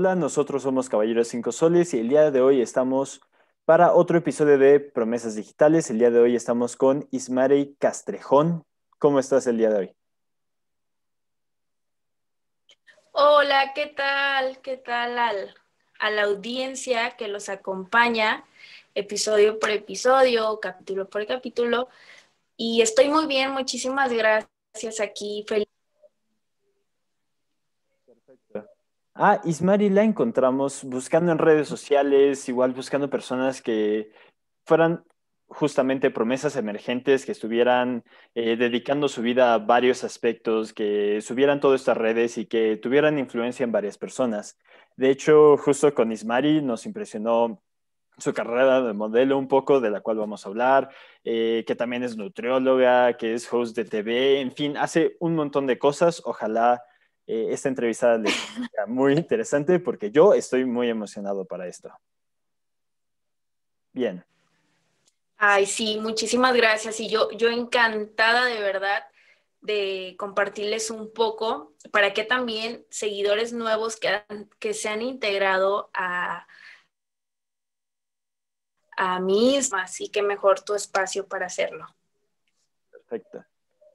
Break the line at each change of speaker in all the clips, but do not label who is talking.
Hola, nosotros somos Caballeros Cinco Soles y el día de hoy estamos para otro episodio de Promesas Digitales. El día de hoy estamos con Ismarey Castrejón. ¿Cómo estás el día de hoy?
Hola, ¿qué tal? ¿Qué tal al, a la audiencia que los acompaña episodio por episodio, capítulo por capítulo? Y estoy muy bien, muchísimas gracias aquí. Feliz
Ah, Ismari la encontramos buscando en redes sociales, igual buscando personas que fueran justamente promesas emergentes que estuvieran eh, dedicando su vida a varios aspectos, que subieran todas estas redes y que tuvieran influencia en varias personas. De hecho, justo con Ismari nos impresionó su carrera de modelo un poco, de la cual vamos a hablar, eh, que también es nutrióloga, que es host de TV, en fin, hace un montón de cosas. Ojalá eh, esta entrevista es muy interesante porque yo estoy muy emocionado para esto. Bien.
Ay, sí, muchísimas gracias. Y yo, yo encantada de verdad de compartirles un poco para que también seguidores nuevos que, se han integrado a, a mí así que mejor tu espacio para hacerlo.
Perfecto.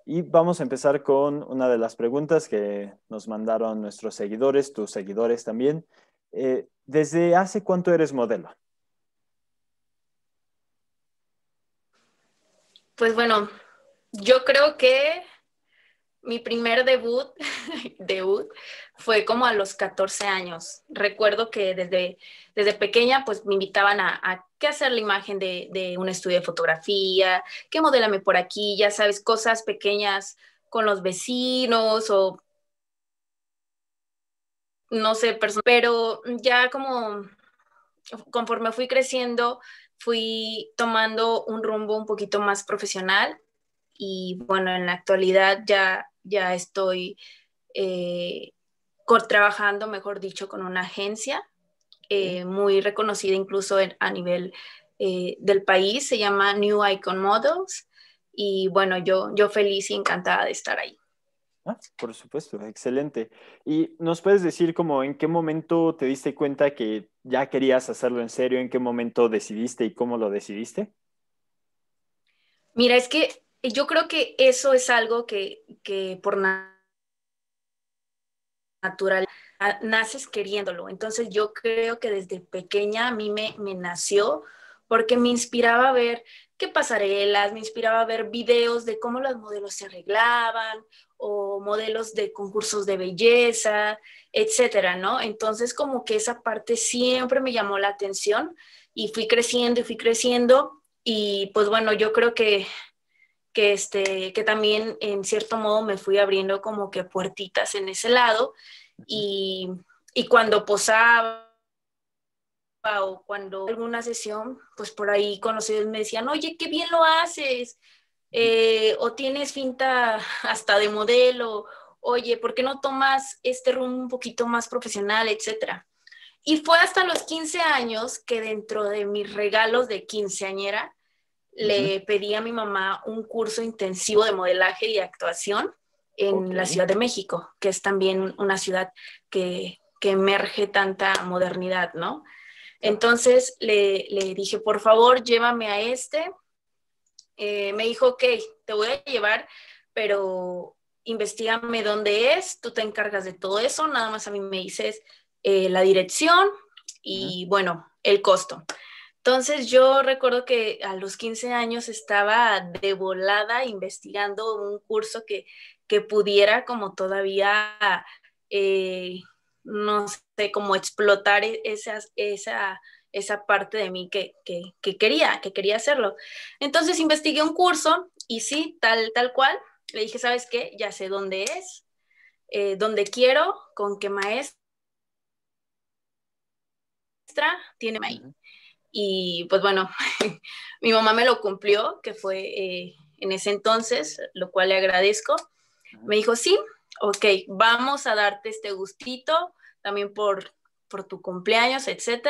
Y vamos a empezar con una de las preguntas que nos mandaron nuestros seguidores, tus seguidores también. Eh, ¿Desde hace cuánto eres modelo?
Pues bueno, yo creo que mi primer debut, debut fue como a los 14 años. Recuerdo que desde, desde pequeña pues me invitaban a, a que hacer la imagen de, un estudio de fotografía, que modélame por aquí, ya sabes, cosas pequeñas con los vecinos o no sé, pero ya como conforme fui creciendo, fui tomando un rumbo un poquito más profesional y bueno, en la actualidad ya ya estoy eh, trabajando, mejor dicho, con una agencia eh, muy reconocida incluso a nivel eh, del país, se llama New Icon Models y bueno, yo, yo feliz y encantada de estar ahí.
Ah, por supuesto, excelente. ¿Y nos puedes decir como en qué momento te diste cuenta que ya querías hacerlo en serio? ¿En qué momento decidiste y cómo lo decidiste?
Mira, es que yo creo que eso es algo que, que por natural ah, naces queriéndolo. Entonces yo creo que desde pequeña a mí me, me nació porque me inspiraba a ver qué pasarelas, me inspiraba a ver videos de cómo los modelos se arreglaban o modelos de concursos de belleza, etcétera, ¿no? Entonces como que esa parte siempre me llamó la atención y fui creciendo y fui creciendo y pues bueno, yo creo que que, este, que también en cierto modo me fui abriendo como que puertitas en ese lado y, cuando posaba o cuando alguna sesión, pues por ahí conocidos me decían, oye, qué bien lo haces, eh, o tienes finta hasta de modelo, oye, ¿por qué no tomas este rumbo un poquito más profesional, etcétera? Y fue hasta los 15 años que dentro de mis regalos de quinceañera, le pedí a mi mamá un curso intensivo de modelaje y actuación en la Ciudad de México, que es también una ciudad que, que emerge tanta modernidad, ¿no? Entonces le, le, dije, por favor, llévame a este. Eh, me dijo, ok, te voy a llevar, pero investigame dónde es, tú te encargas de todo eso, nada más a mí me dices eh, la dirección y, bueno, el costo. Entonces yo recuerdo que a los 15 años estaba de volada investigando un curso que, pudiera como todavía, eh, no sé, cómo explotar e, esa, esa parte de mí que, quería, que quería hacerlo. Entonces investigué un curso y sí, tal, tal cual, le dije, ¿sabes qué? Ya sé dónde es, eh, dónde quiero, con qué maestra tiene ahí. Y pues bueno, mi mamá me lo cumplió, que fue eh, en ese entonces, lo cual le agradezco. Ah. Me dijo, sí, ok, vamos a darte este gustito también por, por tu cumpleaños, etc.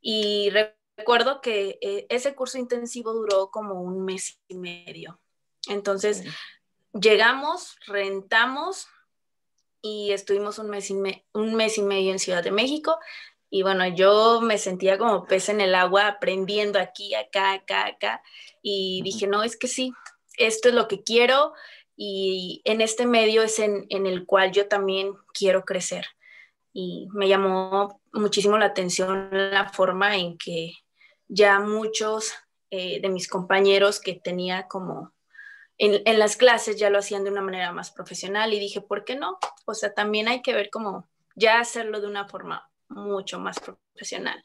Y recuerdo que eh, ese curso intensivo duró como un mes y medio. Entonces, llegamos, rentamos y estuvimos un mes, y un mes y medio en Ciudad de México y bueno, yo me sentía como pez en el agua, aprendiendo aquí, acá, acá, acá. Y dije, no, es que sí, esto es lo que quiero y en este medio es en, el cual yo también quiero crecer. Y me llamó muchísimo la atención la forma en que ya muchos eh, de mis compañeros que tenía como en, en, las clases ya lo hacían de una manera más profesional y dije, ¿por qué no? O sea, también hay que ver cómo ya hacerlo de una forma mucho más profesional.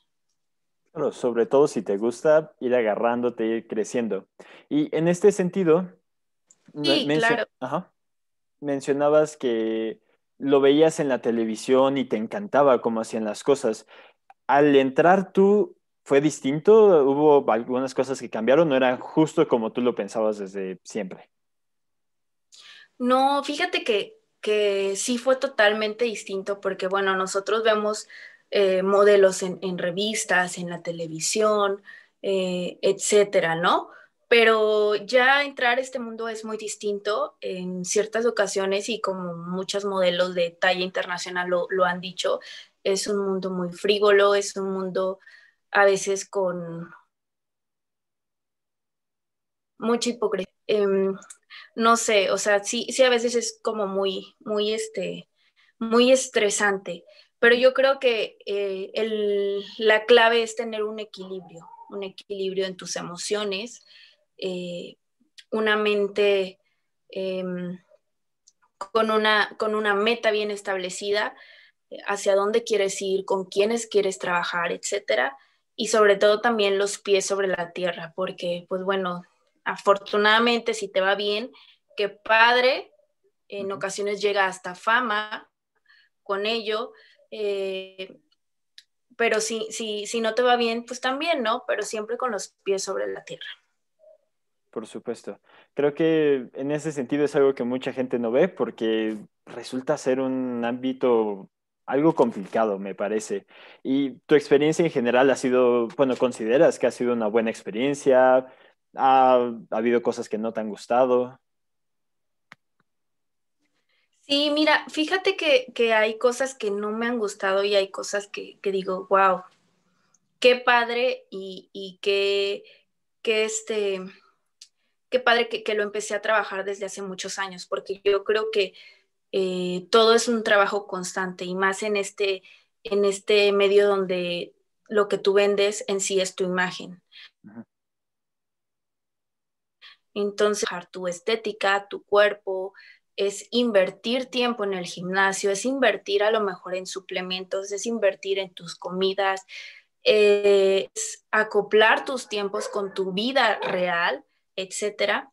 Claro, sobre todo si te gusta ir agarrándote, ir creciendo. Y en este sentido, claro. mencionabas que lo veías en la televisión y te encantaba cómo hacían las cosas. Al entrar tú, ¿fue distinto? ¿Hubo algunas cosas que cambiaron? ¿No era justo como tú lo pensabas desde siempre?
No, fíjate que, que sí fue totalmente distinto porque, bueno, nosotros vemos eh, modelos en, revistas, en la televisión, eh, etcétera, ¿no? Pero ya entrar a este mundo es muy distinto en ciertas ocasiones y como muchos modelos de talla internacional lo, han dicho, es un mundo muy frívolo, es un mundo a veces con mucha hipocresía. Em, no sé, o sea, sí, sí a veces es como muy, muy, este, muy estresante pero yo creo que eh, la clave es tener un equilibrio, un equilibrio en tus emociones, eh, una mente em, con, una, meta bien establecida, eh, hacia dónde quieres ir, con quiénes quieres trabajar, etcétera, y sobre todo también los pies sobre la tierra, porque pues bueno, afortunadamente si te va bien, qué padre, en ocasiones llega hasta fama con ello, eh, pero si, si, si no te va bien, pues también, ¿no? Pero siempre con los pies sobre la tierra.
Por supuesto. Creo que en ese sentido es algo que mucha gente no ve porque resulta ser un ámbito algo complicado, me parece. Y tu experiencia en general ha sido, bueno, ¿consideras que ha sido una buena experiencia? ha habido cosas que no te han gustado?
Sí, mira, fíjate que, hay cosas que no me han gustado y hay cosas que, digo, wow, qué padre y, qué, este, qué padre que, lo empecé a trabajar desde hace muchos años, porque yo creo que eh, todo es un trabajo constante y más en este, en este medio donde lo que tú vendes en sí es tu imagen. Entonces, tu estética, tu cuerpo, es invertir tiempo en el gimnasio, es invertir a lo mejor en suplementos, es invertir en tus comidas, eh, es acoplar tus tiempos con tu vida real, etc.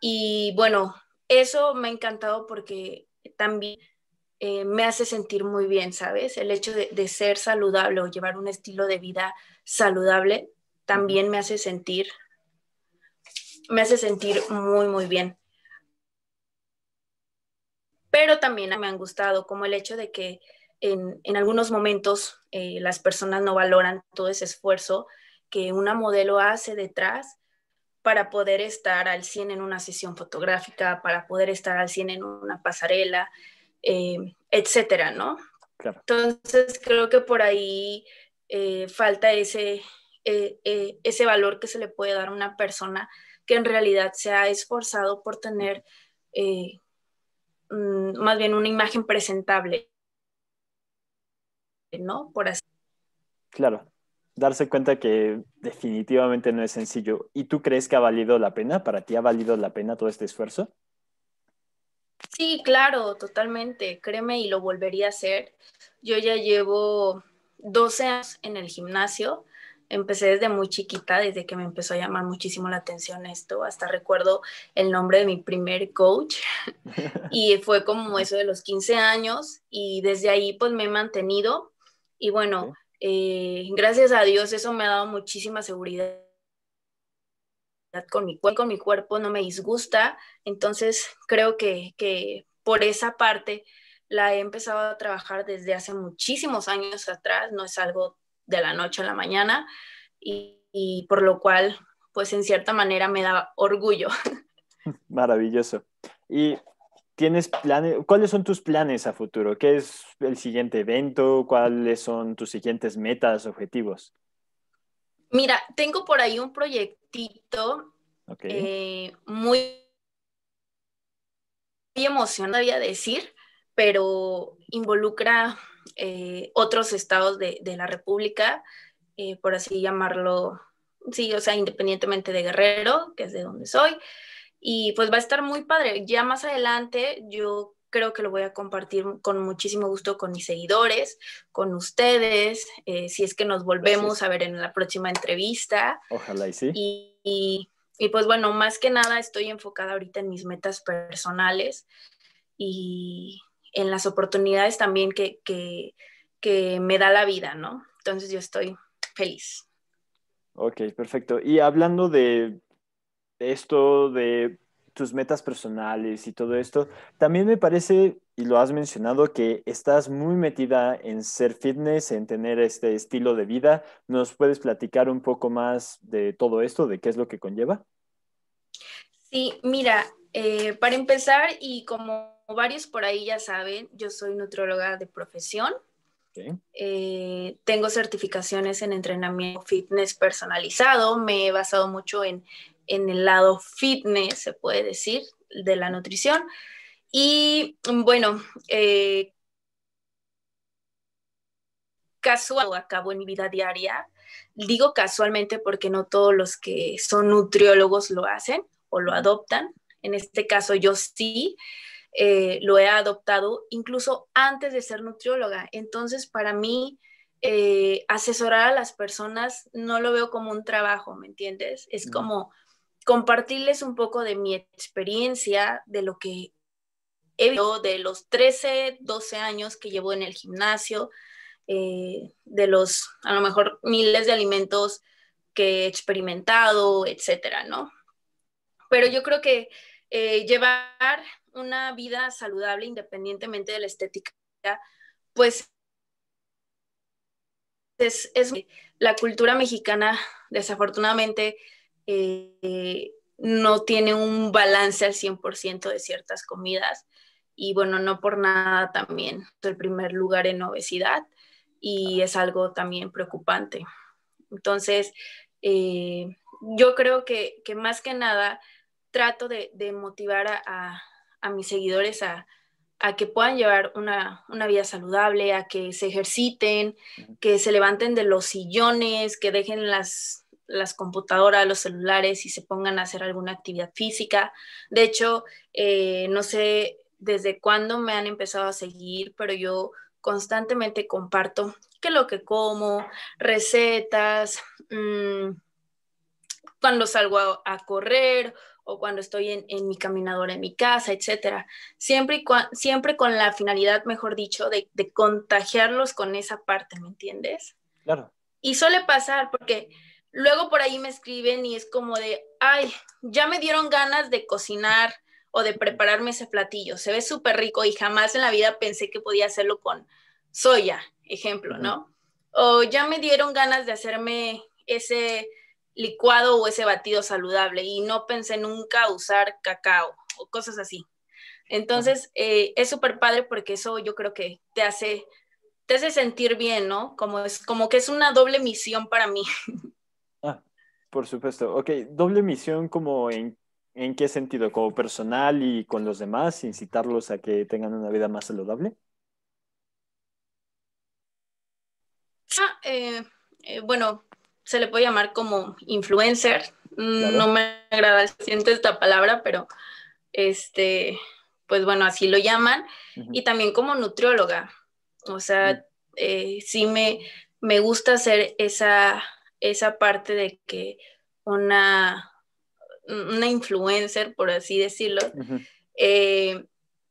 Y bueno, eso me ha encantado porque también eh, me hace sentir muy bien, ¿sabes? El hecho de, de, ser saludable o llevar un estilo de vida saludable también me hace sentir, me hace sentir muy, muy bien pero también me han gustado, como el hecho de que en, algunos momentos eh, las personas no valoran todo ese esfuerzo que una modelo hace detrás para poder estar al 100 en una sesión fotográfica, para poder estar al 100 en una pasarela, eh, etcétera, ¿no? Entonces creo que por ahí eh, falta ese, ese valor que se le puede dar a una persona que en realidad se ha esforzado por tener Mm, más bien una imagen presentable, ¿no? Por así.
Claro, darse cuenta que definitivamente no es sencillo. ¿Y tú crees que ha valido la pena? ¿Para ti ha valido la pena todo este esfuerzo?
Sí, claro, totalmente. Créeme y lo volvería a hacer. Yo ya llevo 12 años en el gimnasio empecé desde muy chiquita, desde que me empezó a llamar muchísimo la atención esto, hasta recuerdo el nombre de mi primer coach y fue como eso de los 15 años y desde ahí pues me he mantenido y bueno, eh, gracias a Dios eso me ha dado muchísima seguridad con mi cuerpo, con mi cuerpo no me disgusta, entonces creo que, que por esa parte la he empezado a trabajar desde hace muchísimos años atrás, no es algo de la noche a la mañana y, por lo cual, pues en cierta manera me da orgullo.
Maravilloso. Y ¿Tienes planes? ¿Cuáles son tus planes a futuro? ¿Qué es el siguiente evento? ¿Cuáles son tus siguientes metas, objetivos?
Mira, tengo por ahí un proyectito eh, muy, muy emocionante, voy a decir, pero involucra eh, otros estados de, la República, eh, por así llamarlo, sí, o sea, independientemente de Guerrero, que es de donde soy. Y pues va a estar muy padre. Ya más adelante yo creo que lo voy a compartir con muchísimo gusto con mis seguidores, con ustedes, eh, si es que nos volvemos a ver en la próxima entrevista.
Ojalá y sí.
y, pues bueno, más que nada estoy enfocada ahorita en mis metas personales y en las oportunidades también que, que, me da la vida, ¿no? Entonces yo estoy feliz.
Ok, perfecto. Y hablando de esto, de tus metas personales y todo esto, también me parece, y lo has mencionado, que estás muy metida en ser fitness, en tener este estilo de vida. ¿Nos puedes platicar un poco más de todo esto, de qué es lo que conlleva?
Sí, mira, eh, para empezar, y como varios por ahí ya saben, yo soy nutrióloga de profesión. Eh, tengo certificaciones en entrenamiento fitness personalizado. Me he basado mucho en, en el lado fitness, se puede decir, de la nutrición. Y bueno, eh, casual acabo en mi vida diaria. Digo casualmente porque no todos los que son nutriólogos lo hacen o lo adoptan. En este caso yo sí. Eh, lo he adoptado incluso antes de ser nutrióloga. Entonces, para mí, eh, asesorar a las personas no lo veo como un trabajo, ¿me entiendes? Es como compartirles un poco de mi experiencia, de lo que he vivido, de los 13, 12 años que llevo en el gimnasio, eh, de los, a lo mejor, miles de alimentos que he experimentado, etcétera, ¿no? Pero yo creo que llevar una vida saludable independientemente de la estética, pues es, la cultura mexicana desafortunadamente eh, no tiene un balance al 100% de ciertas comidas y bueno, no por nada también el primer lugar en obesidad y es algo también preocupante. Entonces, eh, yo creo que, más que nada trato de, motivar a, a mis seguidores a, que puedan llevar una, vida saludable, a que se ejerciten, que se levanten de los sillones, que dejen las, las computadoras, los celulares y se pongan a hacer alguna actividad física. De hecho, eh, no sé desde cuándo me han empezado a seguir, pero yo constantemente comparto qué lo que como, recetas, mm, cuando salgo a correr o cuando estoy en, mi caminadora en mi casa, etcétera. Siempre, siempre con la finalidad, mejor dicho, de, contagiarlos con esa parte, ¿me entiendes? Claro. Y suele pasar porque luego por ahí me escriben y es como de, ay, ya me dieron ganas de cocinar o de prepararme ese platillo. Se ve súper rico y jamás en la vida pensé que podía hacerlo con soya, ejemplo, ¿no? O ya me dieron ganas de hacerme ese licuado o ese batido saludable y no pensé nunca usar cacao o cosas así. Entonces, eh, es súper padre porque eso yo creo que te hace, te hace sentir bien, ¿no? Como, es, como que es una doble misión para mí.
Ah, por supuesto. Ok, doble misión como en, en qué sentido, como personal y con los demás, incitarlos a que tengan una vida más saludable.
Ah, eh, eh, bueno, se le puede llamar como influencer. Mm, no me agrada siente esta palabra, pero este, pues bueno, así lo llaman. Y también como nutrióloga. O sea, mm. eh, sí me, me gusta hacer esa, esa parte de que una, una influencer, por así decirlo, eh,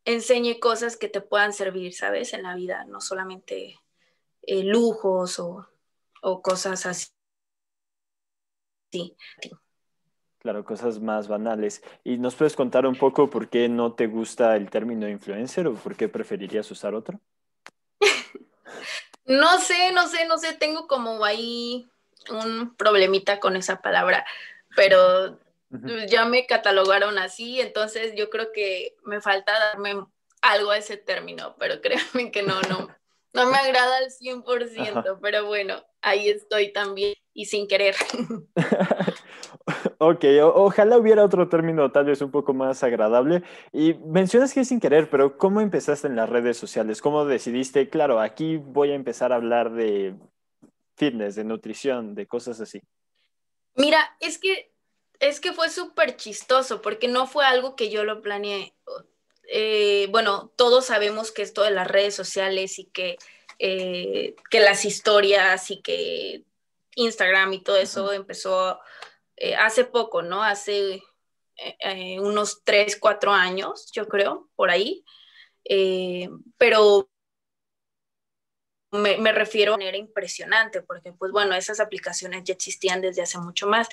enseñe cosas que te puedan servir, ¿sabes? En la vida, no solamente eh, lujos o, cosas así,
Sí. Claro, cosas más banales. ¿Y nos puedes contar un poco por qué no te gusta el término influencer o por qué preferirías usar otro?
no sé, no sé, no sé, tengo como ahí un problemita con esa palabra, pero ya me catalogaron así, entonces yo creo que me falta darme algo a ese término, pero créanme que no, no, no me agrada al 100%, pero bueno, ahí estoy también y sin querer.
ok, ojalá hubiera otro término tal vez un poco más agradable. Y mencionas que es sin querer, pero ¿cómo empezaste en las redes sociales? ¿Cómo decidiste, claro, aquí voy a empezar a hablar de fitness, de nutrición, de cosas así?
Mira, es que, es que fue súper chistoso porque no fue algo que yo lo planeé. Eh, bueno, todos sabemos que esto de las redes sociales y que, eh, que las historias y que Instagram y todo eso empezó eh, hace poco, ¿no? Hace eh, eh, unos 3, 4 años, yo creo, por ahí. pero me, refiero de manera impresionante, porque pues bueno, esas aplicaciones ya existían desde hace mucho más.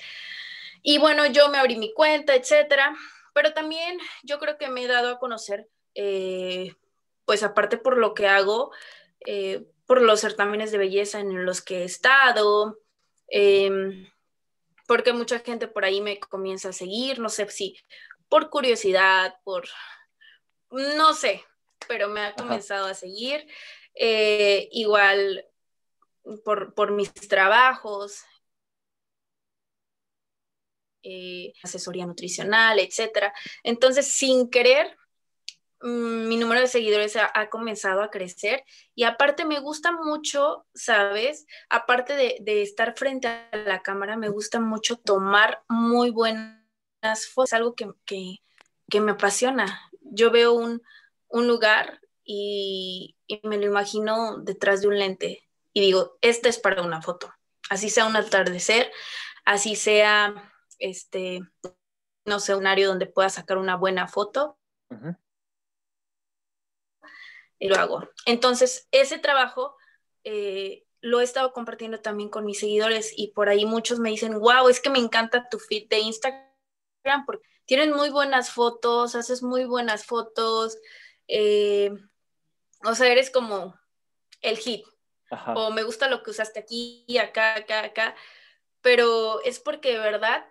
Y bueno, yo me abrí mi cuenta, etcétera, pero también yo creo que me he dado a conocer, pues aparte por lo que hago, por los certámenes de belleza en los que he estado, Em, porque mucha gente por ahí me comienza a seguir, no sé si por curiosidad, por, no sé, pero me ha comenzado a seguir. Eh, igual por, mis trabajos, eh, asesoría nutricional, etcétera. Entonces, sin querer, Mm, mi número de seguidores ha, comenzado a crecer y aparte me gusta mucho, ¿sabes? Aparte de, estar frente a la cámara, me gusta mucho tomar muy buenas fotos, es algo que, me apasiona. Yo veo un, lugar y, me lo imagino detrás de un lente y digo, esta es para una foto, así sea un atardecer, así sea, este, no sé, un área donde pueda sacar una buena foto y lo hago. Entonces, ese trabajo eh, lo he estado compartiendo también con mis seguidores y por ahí muchos me dicen, wow, es que me encanta tu feed de Instagram porque tienen muy buenas fotos, haces muy buenas fotos, eh, o sea, eres como el hit. O me gusta lo que usaste aquí, acá, acá, acá, pero es porque de verdad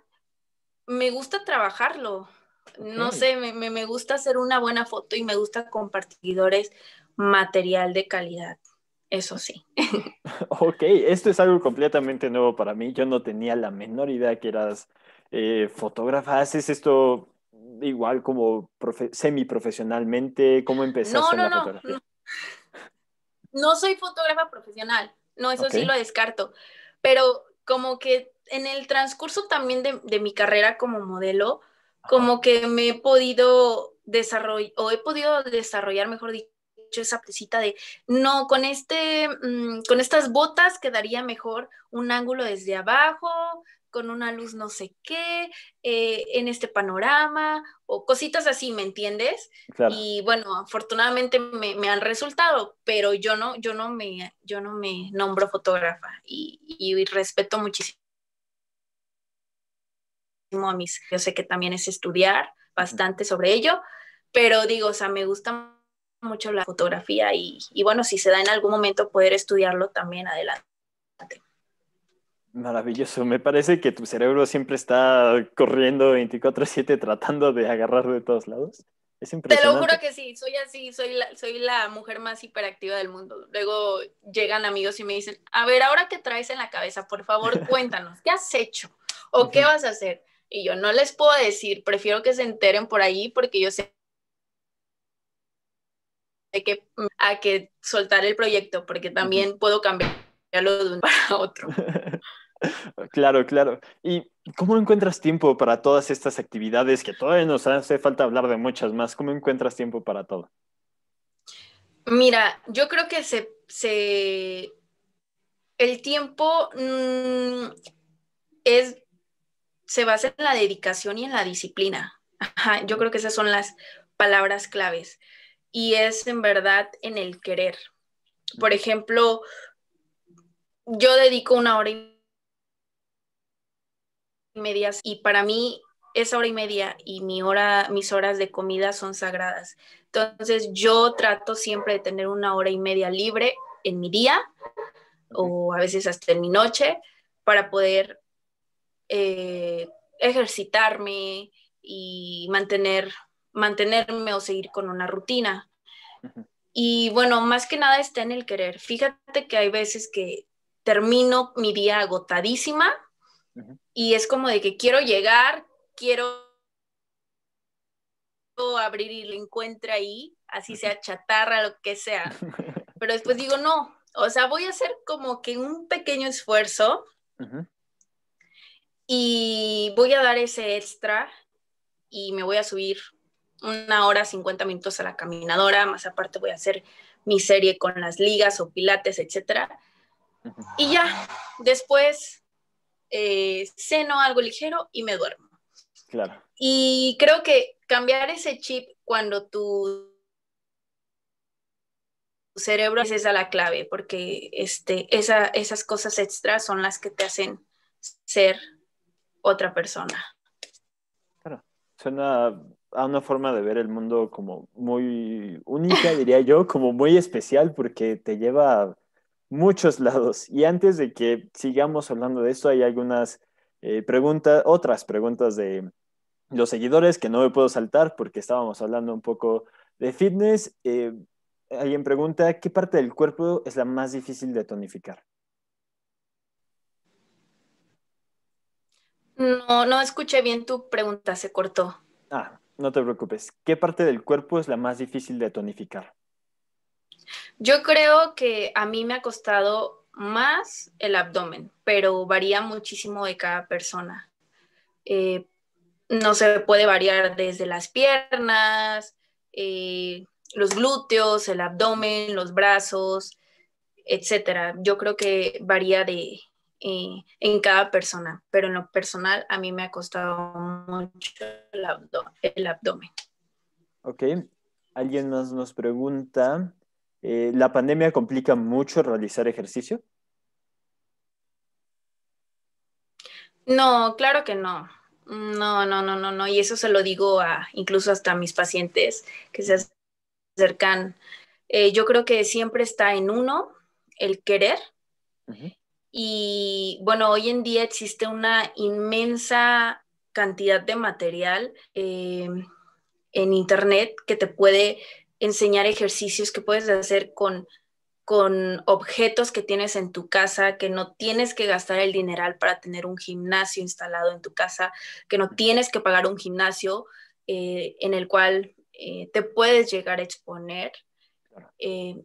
me gusta trabajarlo. No mm. sé, me, me, gusta hacer una buena foto y me gusta compartidores material de calidad, eso
sí. ok, esto es algo completamente nuevo para mí. Yo no tenía la menor idea que eras eh, fotógrafa. ¿Haces esto igual como semiprofesionalmente? ¿Cómo empezaste no, no,
No. soy fotógrafa profesional, no, eso sí lo descarto. Pero como que en el transcurso también de, mi carrera como modelo, como que me he podido desarrollar, o he podido desarrollar, mejor dicho, hecho esa presita de, no, con, este, mm, con estas botas quedaría mejor un ángulo desde abajo, con una luz no sé qué, eh, en este panorama, o cositas así, ¿me entiendes? Y bueno, afortunadamente me, han resultado, pero yo no, yo no me, yo no me nombro fotógrafa y, y respeto muchísimo a mis, yo sé que también es estudiar bastante sobre ello, pero digo, o sea, me gusta mucho la fotografía y, bueno, si se da en algún momento poder estudiarlo también adelante.
Maravilloso, me parece que tu cerebro siempre está corriendo 24/7 tratando de agarrar de todos lados. Es impresionante. Te lo juro
que sí, soy así, soy la, mujer más hiperactiva del mundo. Luego llegan amigos y me dicen, a ver, ahora que traes en la cabeza, por favor, cuéntanos, ¿qué has hecho? ¿O qué vas a hacer? Y yo no les puedo decir, prefiero que se enteren por ahí porque yo sé que, que soltar el proyecto, porque también puedo cambiarlo de un para otro.
Claro, claro. ¿Y cómo encuentras tiempo para todas estas actividades que todavía nos hace falta hablar de muchas más? ¿Cómo encuentras tiempo para todo?
Mira, yo creo que se, el tiempo mm, es, se basa en la dedicación y en la disciplina. yo creo que esas son las palabras claves y es en verdad en el querer. Por ejemplo, yo dedico una hora y media y para mí esa hora y media y mi hora, mis horas de comida son sagradas. Entonces yo trato siempre de tener una hora y media libre en mi día o a veces hasta en mi noche para poder eh, ejercitarme y mantener mantenerme o seguir con una rutina. Y bueno, más que nada está en el querer. Fíjate que hay veces que termino mi día agotadísima y es como de que quiero llegar, quiero abrir y lo encuentro ahí, así sea chatarra, lo que sea. Pero después digo, no, o sea, voy a hacer como que un pequeño esfuerzo y voy a dar ese extra y me voy a subir una hora, 50 minutos a la caminadora, más aparte voy a hacer mi serie con las ligas o pilates, etc. Y ya, después eh, ceno algo ligero y me duermo. Claro. Y creo que cambiar ese chip cuando tu cerebro es esa la clave, porque este, esas cosas extras son las que te hacen ser
otra persona. Claro, suena a una forma de ver el mundo como muy única, diría yo, como muy especial porque te lleva a muchos lados. Y antes de que sigamos hablando de esto, hay algunas eh, preguntas, otras preguntas de los seguidores que no me puedo saltar porque estábamos hablando un poco de fitness. Eh, alguien pregunta, ¿qué parte del cuerpo es la más difícil de tonificar?
No, no escuché bien tu pregunta, se cortó.
Ah, no te preocupes. ¿Qué parte del cuerpo es la más difícil de tonificar?
Yo creo que a mí me ha costado más el abdomen, pero varía muchísimo de cada persona. Eh, no se puede variar desde las piernas, eh, los glúteos, el abdomen, los brazos, etc. Yo creo que varía de, eh, en cada persona, pero en lo personal a mí me ha costado mucho el, abdomen.
Ok, alguien más nos pregunta, eh, ¿la pandemia complica mucho realizar ejercicio?
No, claro que no. No, no, no, no, no. Y eso se lo digo a incluso hasta a mis pacientes que se acercan. Eh, yo creo que siempre está en uno el querer y bueno, hoy en día existe una inmensa cantidad de material eh, en Internet que te puede enseñar ejercicios que puedes hacer con, objetos que tienes en tu casa, que no tienes que gastar el dineral para tener un gimnasio instalado en tu casa, que no tienes que pagar un gimnasio eh, en el cual eh, te puedes llegar a exponer,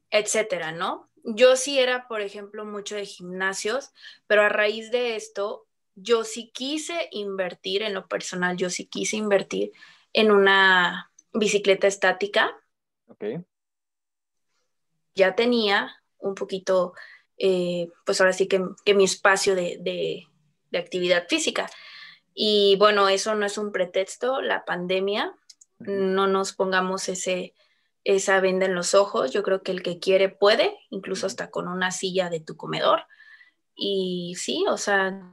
etcétera, ¿no? yo sí era, por ejemplo, mucho de gimnasios, pero a raíz de esto, yo sí quise invertir en lo personal, yo sí quise invertir en una bicicleta estática. Ya tenía un poquito, eh, pues ahora sí que, mi espacio de, de, de, actividad física. Y bueno, eso no es un pretexto, la pandemia, no nos pongamos ese, esa venda en los ojos. Yo creo que el que quiere puede, incluso hasta con una silla de tu comedor. Y sí, o sea,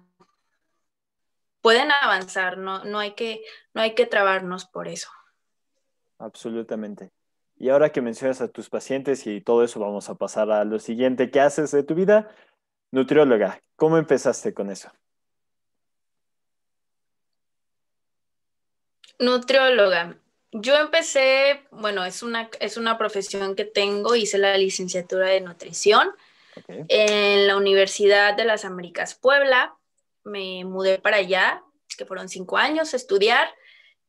pueden avanzar, no, no, hay, que, no hay que trabarnos por eso.
Absolutamente. Y ahora que mencionas a tus pacientes y todo eso, vamos a pasar a lo siguiente. ¿Qué haces de tu vida? Nutrióloga, ¿cómo empezaste con eso?
Nutrióloga. Yo empecé, bueno, es una, es una profesión que tengo, hice la licenciatura de nutrición en la Universidad de las Américas Puebla. Me mudé para allá, que fueron cinco años, a estudiar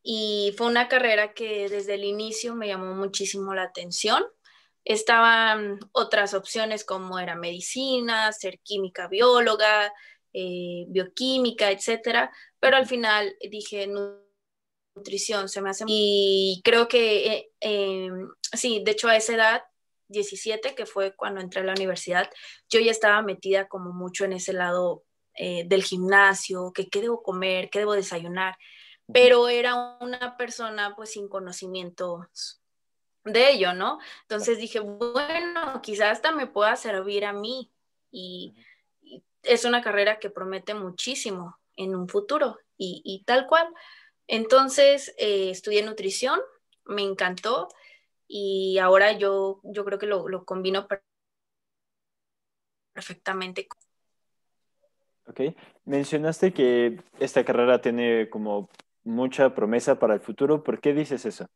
y fue una carrera que desde el inicio me llamó muchísimo la atención. Estaban otras opciones como era medicina, ser química bióloga, eh, bioquímica, etcétera, pero al final dije, no nutrición, se me hace... Y creo que, eh, em, sí, de hecho a esa edad, 17, que fue cuando entré a la universidad, yo ya estaba metida como mucho en ese lado eh, del gimnasio, que qué debo comer, qué debo desayunar, pero era una persona pues sin conocimientos de ello, ¿no? Entonces dije, bueno, quizás hasta me pueda servir a mí y, es una carrera que promete muchísimo en un futuro y, y tal cual. Entonces, eh, estudié nutrición, me encantó y ahora yo, yo creo que lo, combino perfectamente.
Ok, mencionaste que esta carrera tiene como mucha promesa para el futuro. ¿Por qué dices eso?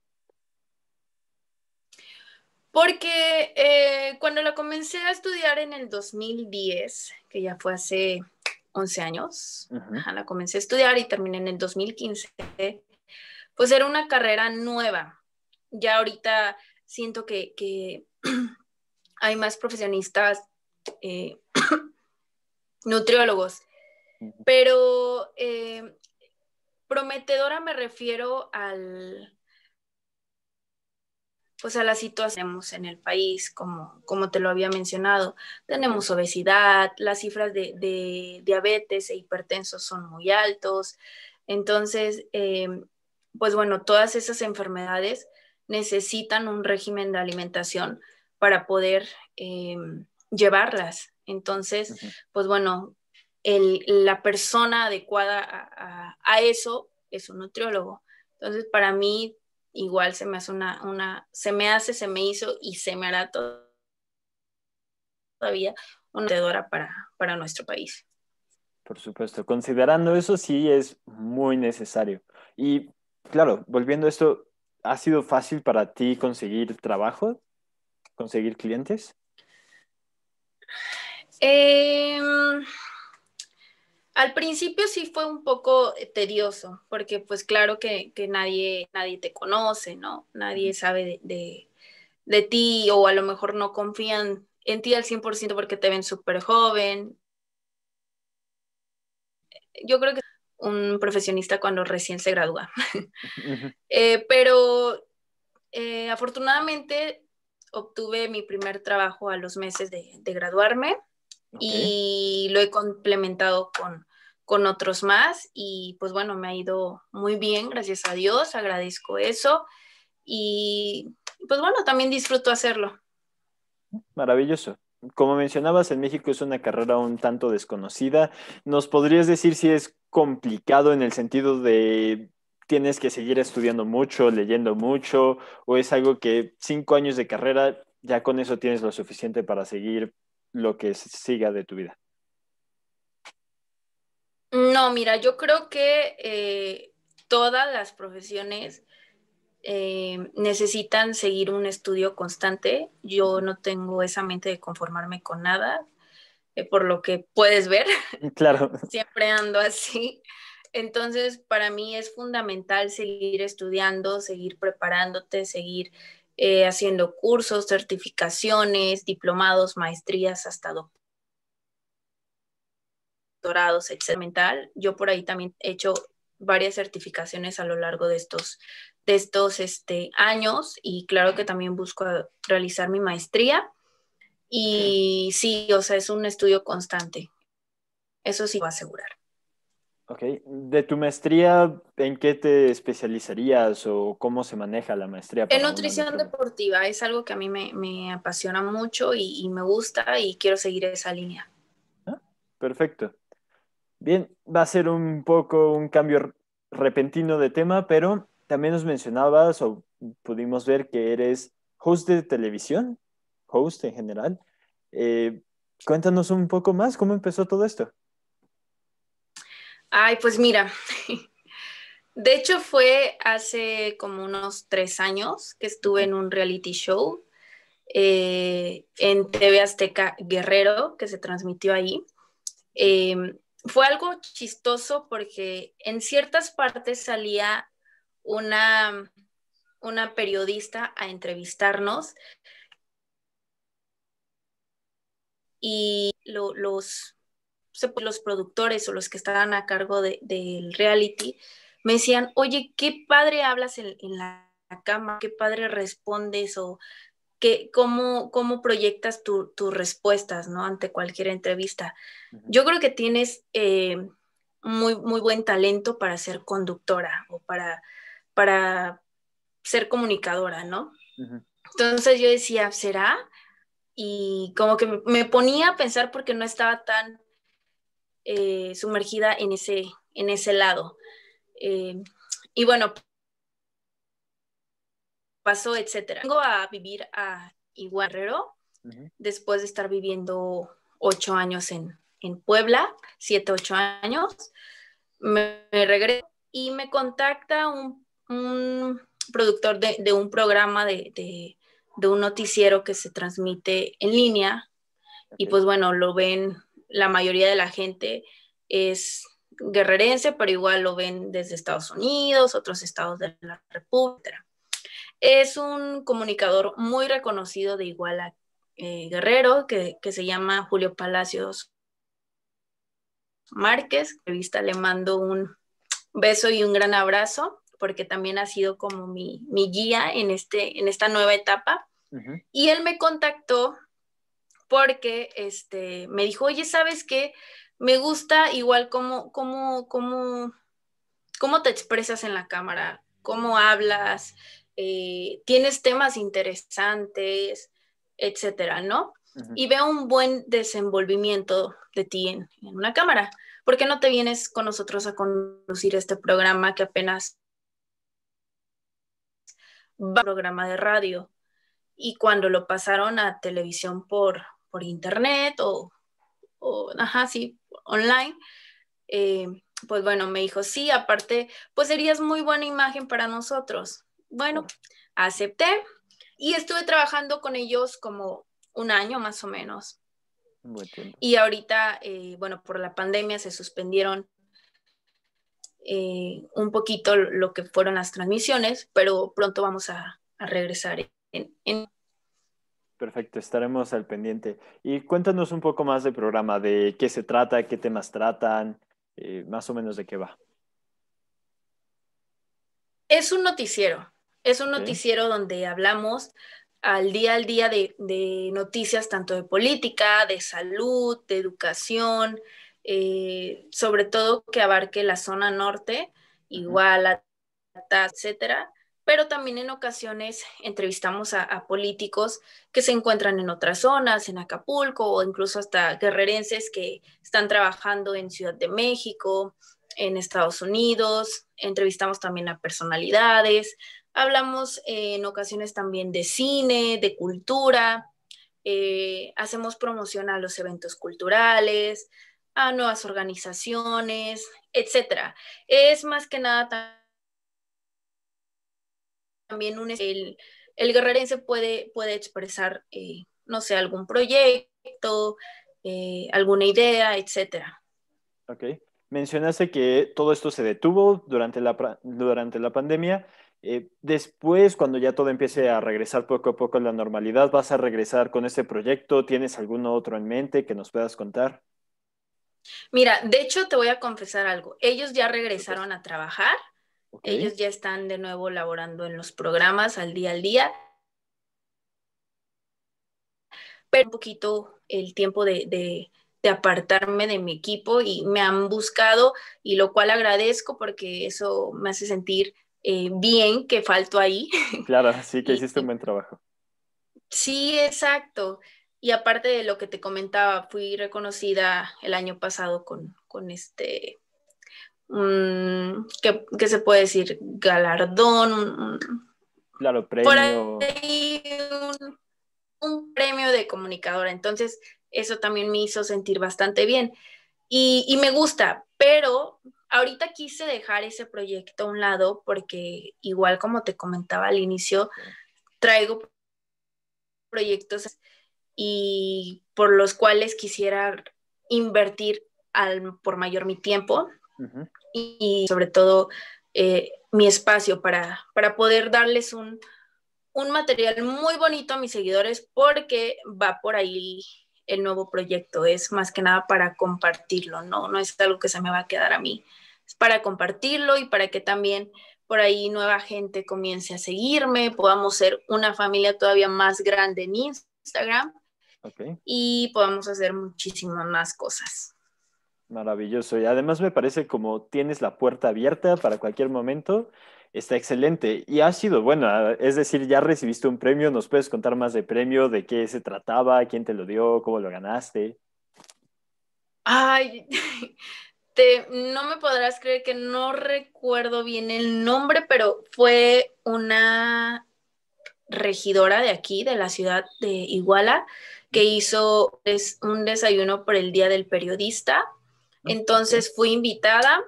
Porque eh, cuando la comencé a estudiar en el 2010, que ya fue hace 11 años, la comencé a estudiar y terminé en el 2015, pues era una carrera nueva. Ya ahorita siento que, hay más profesionistas, eh, nutriólogos, pero eh, prometedora me refiero al, pues a la situación en el país, como, como te lo había mencionado. Tenemos obesidad, las cifras de, diabetes e hipertensos son muy altos. Entonces, eh, pues bueno, todas esas enfermedades necesitan un régimen de alimentación para poder eh, llevarlas. Entonces, pues bueno, la persona adecuada a, a, eso es un nutriólogo. Entonces, para mí, igual se me hace una, una, se me hace, se me hizo y se me hará todavía una vendedora para, para nuestro país.
Por supuesto, considerando eso sí es muy necesario. Y claro, volviendo a esto, ¿ha sido fácil para ti conseguir trabajo, conseguir clientes?
Eh, al principio sí fue un poco eh, tedioso, porque pues claro que, nadie, nadie te conoce, ¿no? Nadie sabe de, ti o a lo mejor no confían en ti al 100% porque te ven súper joven. Yo creo que un profesionista cuando recién se gradúa. Eh, pero eh, afortunadamente obtuve mi primer trabajo a los meses de graduarme y lo he complementado con, con otros más y pues bueno, me ha ido muy bien, gracias a Dios, agradezco eso y pues bueno, también disfruto hacerlo.
Maravilloso. Como mencionabas, en México es una carrera un tanto desconocida. ¿Nos podrías decir si es complicado en el sentido de tienes que seguir estudiando mucho, leyendo mucho, o es algo que cinco años de carrera, ya con eso tienes lo suficiente para seguir lo que siga de tu vida?
No, mira, yo creo que eh, todas las profesiones eh, necesitan seguir un estudio constante. Yo no tengo esa mente de conformarme con nada, eh, por lo que puedes ver.
Mm, claro.
Siempre ando así. Entonces, para mí es fundamental seguir estudiando, seguir preparándote, seguir eh, haciendo cursos, certificaciones, diplomados, maestrías, hasta doctorados, etc. Mental. Yo por ahí también he hecho varias certificaciones a lo largo de estos, de estos este, años y claro que también busco realizar mi maestría. Y sí, o sea, es un estudio constante. Eso sí, lo a asegurar.
Ok, de tu maestría, ¿en qué te especializarías o cómo se maneja la maestría? En nutrición
deportiva, es algo que a mí me, apasiona mucho y, me gusta y quiero seguir esa
línea. Ah, perfecto. Bien, va a ser un poco un cambio repentino de tema, pero también nos mencionabas o pudimos ver que eres host de televisión, host en general. Eh, cuéntanos un poco más, ¿cómo empezó todo esto?
Ay, pues mira, de hecho fue hace como unos tres años que estuve en un reality show eh, en TV Azteca Guerrero que se transmitió ahí. Em, fue algo chistoso porque en ciertas partes salía una, una periodista a entrevistarnos y los los productores o los que estaban a cargo del reality me decían, oye, qué padre hablas en, la cama, qué padre respondes o qué cómo, cómo proyectas tus respuestas ¿no? ante cualquier entrevista. Yo creo que tienes eh, muy, muy buen talento para ser conductora o para, para ser comunicadora, ¿no? Entonces yo decía, ¿será? Y como que me ponía a pensar porque no estaba tan eh, sumergida en ese, en ese lado. Eh, y bueno, pasó, etcétera. Vengo a vivir a Iguarrero después de estar viviendo ocho años en, Puebla, siete, ocho años. Me, regreso y me contacta un, productor de, un programa de, un noticiero que se transmite en línea. Y pues bueno, lo ven la mayoría de la gente es guerrerense, pero igual lo ven desde Estados Unidos, otros estados de la República. Es un comunicador muy reconocido de igual a eh, Guerrero, que, se llama Julio Palacios Márquez. le mando un beso y un gran abrazo, porque también ha sido como mi, guía en, este, en esta nueva etapa. Y él me contactó porque este, me dijo, oye, ¿sabes qué? Me gusta igual cómo, cómo, cómo, cómo te expresas en la cámara, cómo hablas, eh, tienes temas interesantes, etcétera, ¿no? Y veo un buen desenvolvimiento de ti en, una cámara. ¿Por qué no te vienes con nosotros a conducir este programa que apenas va a un programa de radio? y cuando lo pasaron a televisión por, por internet o, o ajá, sí, online, eh, pues bueno, me dijo, sí, aparte, pues serías muy buena imagen para nosotros. Bueno, acepté y estuve trabajando con ellos como un año más o menos. Y ahorita, eh, bueno, por la pandemia se suspendieron eh, un poquito lo que fueron las transmisiones, pero pronto vamos a, regresar
en, Perfecto, estaremos al pendiente. Y cuéntanos un poco más del programa, de qué se trata, qué temas tratan, eh, más o menos de qué va.
Es un noticiero, es un noticiero donde hablamos al día al día de, noticias tanto de política, de salud, de educación, eh, sobre todo que abarque la zona norte, igual, etcétera pero también en ocasiones entrevistamos a, políticos que se encuentran en otras zonas, en Acapulco o incluso hasta guerrerenses que están trabajando en Ciudad de México, en Estados Unidos, entrevistamos también a personalidades, hablamos eh, en ocasiones también de cine, de cultura, eh, hacemos promoción a los eventos culturales, a nuevas organizaciones, etc. Es más que nada también el, el guerrerense puede, puede expresar, eh, no sé, algún proyecto, eh, alguna idea, etcétera.
Ok. Mencionaste que todo esto se detuvo durante la, durante la pandemia. Eh, después, cuando ya todo empiece a regresar poco a poco a la normalidad, ¿vas a regresar con ese proyecto? ¿Tienes alguno otro en mente que nos puedas contar?
Mira, de hecho te voy a confesar algo. Ellos ya regresaron a trabajar ellos ya están de nuevo laborando en los programas al día al día. Pero un poquito el tiempo de, apartarme de mi equipo y me han buscado y lo cual agradezco porque eso me hace sentir eh, bien que falto ahí.
Claro, sí que hiciste un buen trabajo.
Sí, exacto. Y aparte de lo que te comentaba, fui reconocida el año pasado con, con este Mm, ¿qué, se puede decir? Galardón. claro, premio. un, premio de comunicadora. Entonces, eso también me hizo sentir bastante bien. Y, y me gusta, pero ahorita quise dejar ese proyecto a un lado porque igual como te comentaba al inicio, traigo proyectos y por los cuales quisiera invertir al, por mayor mi tiempo y, sobre todo eh, mi espacio para, poder darles un, material muy bonito a mis seguidores porque va por ahí el nuevo proyecto, es más que nada para compartirlo, no, es algo que se me va a quedar a mí, es para compartirlo y para que también por ahí nueva gente comience a seguirme, podamos ser una familia todavía más grande en Instagram y podamos hacer muchísimas más cosas.
Maravilloso. Y además me parece como tienes la puerta abierta para cualquier momento. Está excelente. Y ha sido, buena, ah, es decir, ya recibiste un premio. ¿Nos puedes contar más de premio? ¿De qué se trataba? ¿Quién te lo dio? ¿Cómo lo ganaste?
Ay, no me podrás creer que no recuerdo bien el nombre, pero fue una regidora de aquí, de la ciudad de Iguala, que hizo un desayuno por el Día del Periodista entonces fui invitada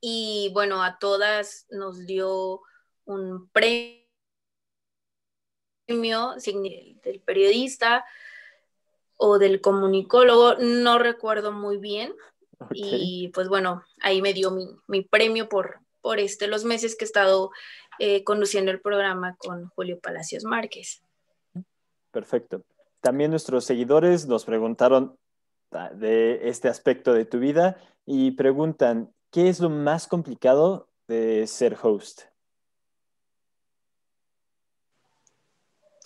y bueno, a todas nos dio un premio del periodista o del comunicólogo, no recuerdo muy bien. Y pues bueno, ahí me dio mi, premio por, por este, los meses que he estado eh, conduciendo el programa con Julio Palacios
Márquez. Perfecto. También nuestros seguidores nos preguntaron de este aspecto de tu vida y preguntan, ¿qué es lo más complicado de ser host?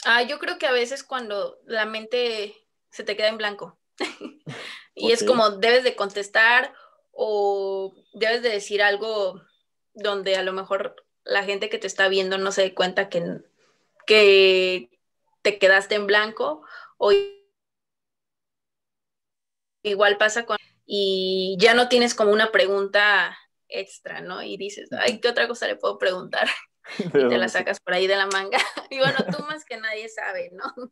Ah, yo creo que a veces cuando la mente se te queda en blanco
y es como
debes de contestar o debes de decir algo donde a lo mejor la gente que te está viendo no se dé cuenta que, que te quedaste en blanco o igual pasa con, y ya no tienes como una pregunta extra, ¿no? Y dices, ay, ¿qué otra cosa le puedo preguntar? y te la sacas por ahí de la manga. y bueno, tú más que nadie sabe, ¿no?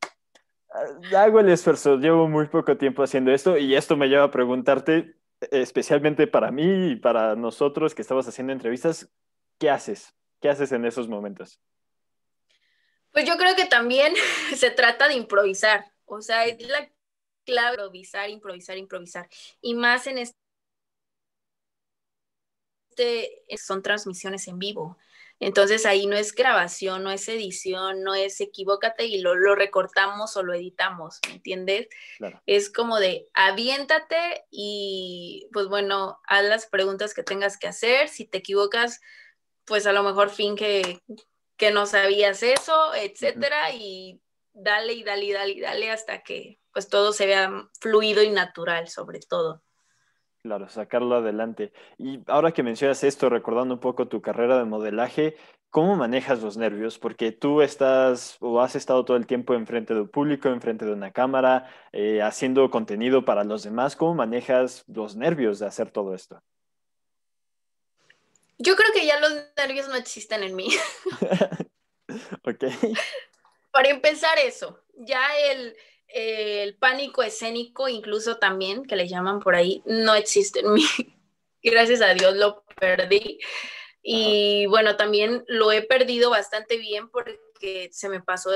Ah, hago el esfuerzo, llevo muy poco tiempo haciendo esto y esto me lleva a preguntarte, especialmente para mí y para nosotros que estamos haciendo entrevistas, ¿qué haces? ¿Qué haces en esos momentos?
Pues yo creo que también se trata de improvisar, o sea, es la clave improvisar, improvisar, improvisar. Y más en este, eh, son transmisiones en vivo. Entonces ahí no es grabación, no es edición, no es equivócate y lo, recortamos o lo editamos, ¿me entiendes? Es como de aviéntate y pues bueno, haz las preguntas que tengas que hacer. Si te equivocas, pues a lo mejor finge que no sabías eso, etcétera, y dale y dale y dale y dale hasta que pues todo se vea fluido y natural sobre todo.
Claro, sacarlo adelante. Y ahora que mencionas esto, recordando un poco tu carrera de modelaje, ¿cómo manejas los nervios? Porque tú estás o has estado todo el tiempo enfrente de un público, enfrente de una cámara, eh, haciendo contenido para los demás. ¿Cómo manejas los nervios de hacer todo esto?
Yo creo que ya los nervios no existen en mí.
ok.
para empezar eso, ya el, el, pánico escénico, incluso también, que le llaman por ahí, no existe en mí. Gracias a Dios lo perdí. Y bueno, también lo he perdido bastante bien porque se me pasó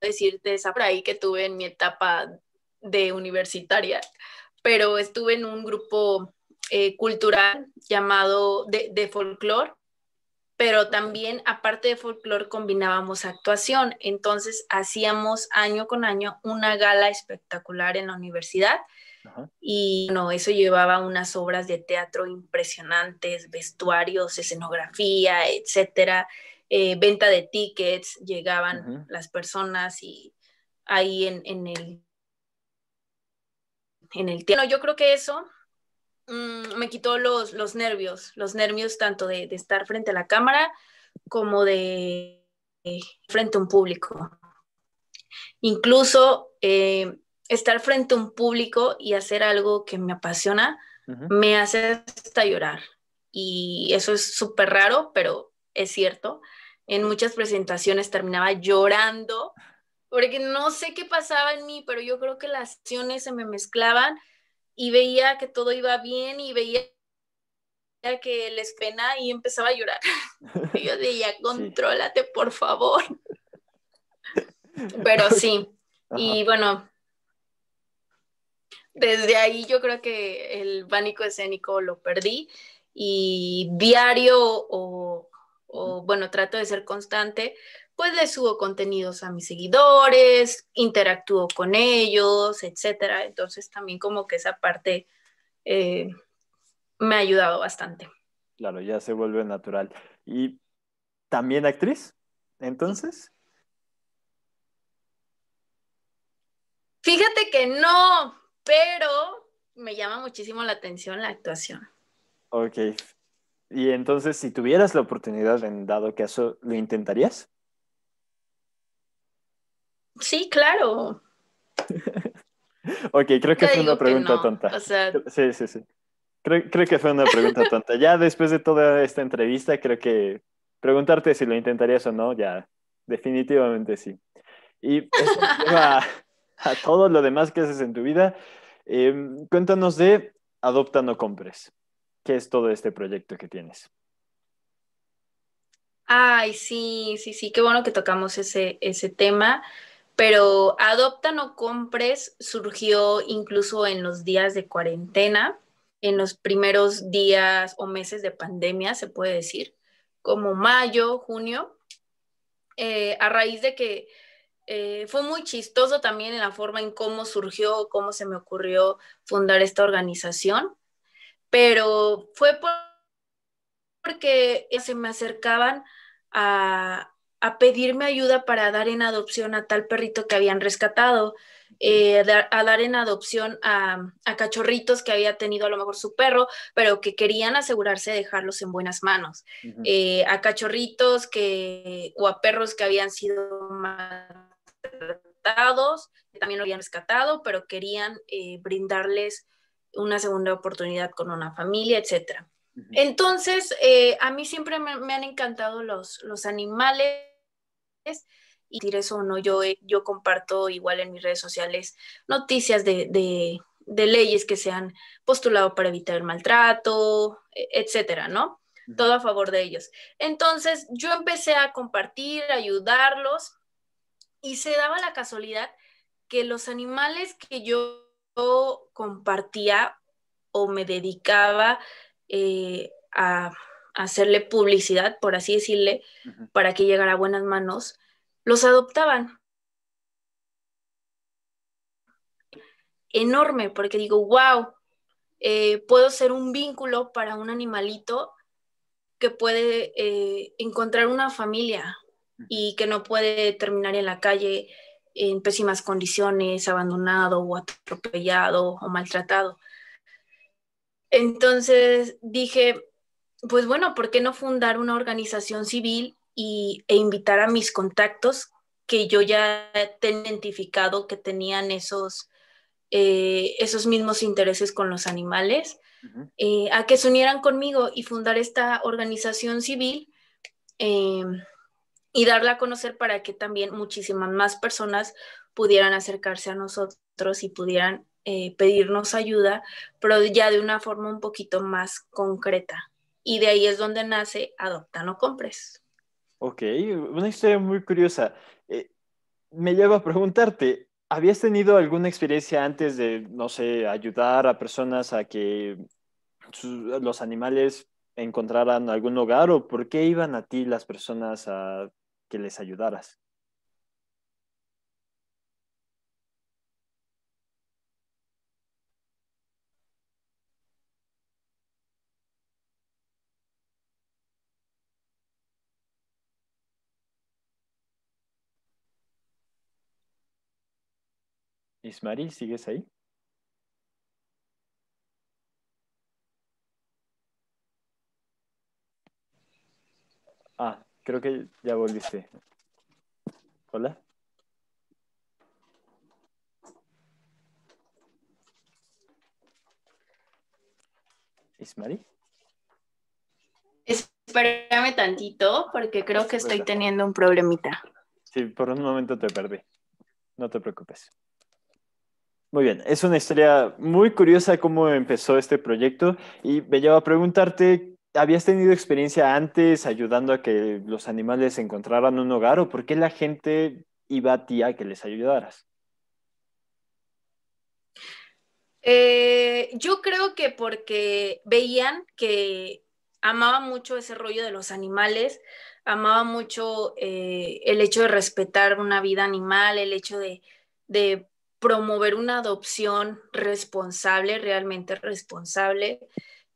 decirte esa por ahí que tuve en mi etapa de universitaria, pero estuve en un grupo eh, cultural llamado de, de folclore pero también aparte de folclore combinábamos actuación. Entonces hacíamos año con año una gala espectacular en la universidad y no, eso llevaba unas obras de teatro impresionantes, vestuarios, escenografía, etcétera, eh, venta de tickets, llegaban las personas y ahí en, el en el teatro. yo creo que eso Mm, me quitó los, nervios, los nervios tanto de, estar frente a la cámara como de, eh, frente a un público. Incluso eh, estar frente a un público y hacer algo que me apasiona me hace hasta llorar. Y eso es súper raro, pero es cierto. En muchas presentaciones terminaba llorando porque no sé qué pasaba en mí, pero yo creo que las acciones se me mezclaban y veía que todo iba bien y veía que les pena y empezaba a llorar. yo decía, contrólate, por favor. Pero sí, y bueno, desde ahí yo creo que el pánico escénico lo perdí y diario o, o bueno, trato de ser constante, pues les subo contenidos a mis seguidores, interactúo con ellos, etcétera. Entonces también como que esa parte eh, me ha ayudado bastante.
Claro, ya se vuelve natural. ¿Y también actriz? Entonces.
Fíjate que no, pero me llama muchísimo la atención la actuación.
Ok. Y entonces, si tuvieras la oportunidad, en dado caso, ¿lo intentarías?
Sí, claro.
ok, creo que fue una pregunta tonta. Sí, sí, sí. Creo, que fue una pregunta tonta. ya después de toda esta entrevista, creo que preguntarte si lo intentarías o no, ya definitivamente sí. Y a, todo lo demás que haces en tu vida. Em, cuéntanos de Adopta No Compres. ¿Qué es todo este proyecto que tienes?
Ay, sí, sí, sí, qué bueno que tocamos ese, ese tema pero Adopta no compres surgió incluso en los días de cuarentena, en los primeros días o meses de pandemia, se puede decir, como mayo, junio, eh, a raíz de que eh, fue muy chistoso también en la forma en cómo surgió, cómo se me ocurrió fundar esta organización, pero fue porque se me acercaban a, a pedirme ayuda para dar en adopción a tal perrito que habían rescatado, eh, a dar en adopción a, cachorritos que había tenido a lo mejor su perro, pero que querían asegurarse de dejarlos en buenas manos, eh, a cachorritos que, o a perros que habían sido maltratados, que también lo habían rescatado, pero querían eh, brindarles una segunda oportunidad con una familia, etc. Entonces, a mí siempre me, han encantado los, los animales, y decir eso o no, yo, yo comparto igual en mis redes sociales noticias de, de, leyes que se han postulado para evitar el maltrato, e, etcétera, ¿no? Todo a favor de ellos. Entonces yo empecé a compartir, a ayudarlos y se daba la casualidad que los animales que yo compartía o me dedicaba eh, a hacerle publicidad, por así decirle, para que llegara a buenas manos, los adoptaban. Enorme, porque digo, wow, eh, puedo ser un vínculo para un animalito que puede eh, encontrar una familia y que no puede terminar en la calle en pésimas condiciones, abandonado o atropellado o maltratado. Entonces dije, pues bueno, ¿por qué no fundar una organización civil y, e invitar a mis contactos que yo ya he identificado que tenían esos, eh, esos mismos intereses con los animales, eh, a que se unieran conmigo y fundar esta organización civil eh, y darla a conocer para que también muchísimas más personas pudieran acercarse a nosotros y pudieran pedirnos ayuda, pero ya de una forma un poquito más concreta y de ahí es donde nace Adopta, no compres.
Ok, una historia muy curiosa. Eh, me lleva a preguntarte, ¿habías tenido alguna experiencia antes de, no sé, ayudar a personas a que los animales encontraran algún hogar o por qué iban a ti las personas a que les ayudaras? Ismari, ¿sigues ahí? Ah, creo que ya volviste. Hola. Ismaril.
Espérame tantito porque creo que estoy teniendo un problemita.
Sí, por un momento te perdí. No te preocupes. Muy bien, es una historia muy curiosa cómo empezó este proyecto y me a preguntarte, ¿habías tenido experiencia antes ayudando a que los animales encontraran un hogar o por qué la gente iba a ti a que les ayudaras?
Eh, yo creo que porque veían que amaba mucho ese rollo de los animales, amaba mucho eh, el hecho de respetar una vida animal, el hecho de, de promover una adopción responsable, realmente responsable,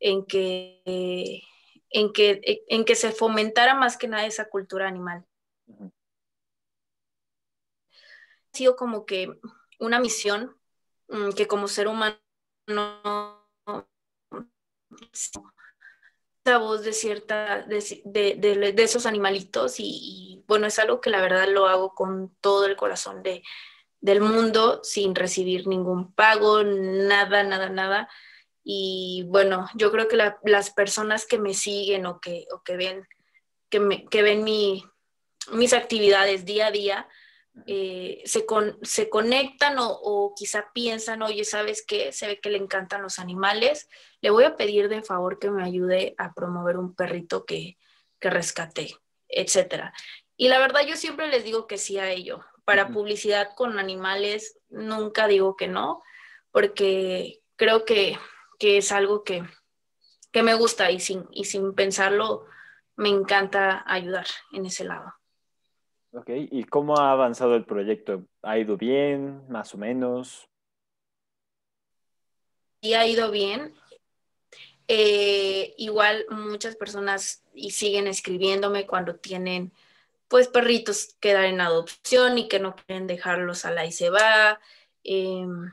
en que, en que, e, en que se fomentara más que nada esa cultura animal. Ha sido como que una misión mm, que como ser humano esa voz de cierta de, esos animalitos y, bueno es algo que la verdad lo hago con todo el corazón de, del mundo sin recibir ningún pago, nada, nada, nada. Y bueno, yo creo que las personas que me siguen o que, que ven, que, que ven mis actividades día a día, eh, se, conectan o, quizá piensan, oye, ¿sabes qué? Se ve que le encantan los animales. Le voy a pedir de favor que me ayude a promover un perrito que, que rescaté, etcétera. Y la verdad yo siempre les digo que sí a ello para publicidad con animales nunca digo que no, porque creo que, es algo que, me gusta y sin, y sin pensarlo me encanta ayudar en ese lado.
Ok, ¿y cómo ha avanzado el proyecto? ¿Ha ido bien, más o menos?
Sí, ha ido bien. Eh, igual muchas personas y siguen escribiéndome cuando tienen pues perritos que dan en adopción y que no quieren dejarlos a la y se va. Em,